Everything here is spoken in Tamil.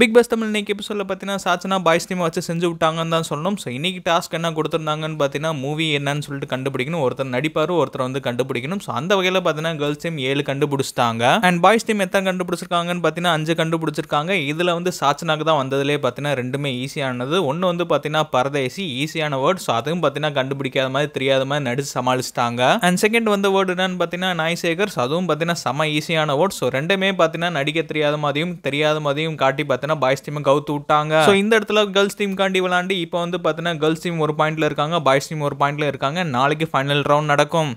பிக் பாஸ் தமிழ் இன்றைக்கி எபிசோடில் பார்த்தீங்கன்னா சாச்சனா பாய்ஸ் டீமை வச்சு செஞ்சு விட்டாங்கன்னு தான் சொல்லணும் ஸோ இன்றைக்கி டாஸ்க் என்ன கொடுத்துருந்தாங்கன்னு பார்த்தீங்கன்னா மூவி என்னன்னு சொல்லிட்டு கண்டுபிடிக்கணும் ஒருத்தர் நடிப்பார் ஒருத்தர் வந்து கண்டுபிடிக்கணும் ஸோ அந்த வகையில் பார்த்தீங்கன்னா கேர்ள்ஸ் டீம் ஏழு கண்டுபிடிச்சிட்டாங்க அண்ட் பாய்ஸ் டீம் எத்தனை கண்டுபிடிச்சிருக்காங்கன்னு பார்த்தீங்கன்னா அஞ்சு கண்டுபிடிச்சிருக்காங்க இதில் வந்து சாச்சனாக்கு தான் வந்ததுலேயே பார்த்தீங்கன்னா ரெண்டுமே ஈஸியானது ஒன்று வந்து பார்த்தீங்கன்னா பரதேசி ஈஸியான வேர்ட் ஸோ அதுவும் பார்த்தீங்கன்னா கண்டுபிடிக்காத மாதிரி தெரியாத மாதிரி நடிச்சு சமாளிச்சிட்டாங்க அண்ட் செகண்ட் வந்து வேர்டு என்னன்னு பார்த்தீங்கன்னா நாய் ஸோ அதுவும் பார்த்தீங்கன்னா செம ஈஸியான வேர்ட் ஸோ ரெண்டுமே பார்த்தீங்கன்னா நடிக்க தெரியாத மாதிரியும் தெரியாத மாதிரியும் காட்டி பார்த்தீங்கன்னா பாய்ஸ் டீம் கவுத்து விட்டாங்க ஸோ இந்த இடத்துல கேர்ள்ஸ் டீம் காண்டி விளாண்டு இப்போ வந்து பார்த்தீங்கன்னா கேர்ள்ஸ் டீம் ஒரு பாயிண்ட்ல இருக்காங்க பாய்ஸ் டீம் ஒரு பாயிண்ட்ல இருக்காங்க நாளைக்கு ஃபைனல் ரவுண்ட் நடக்கும்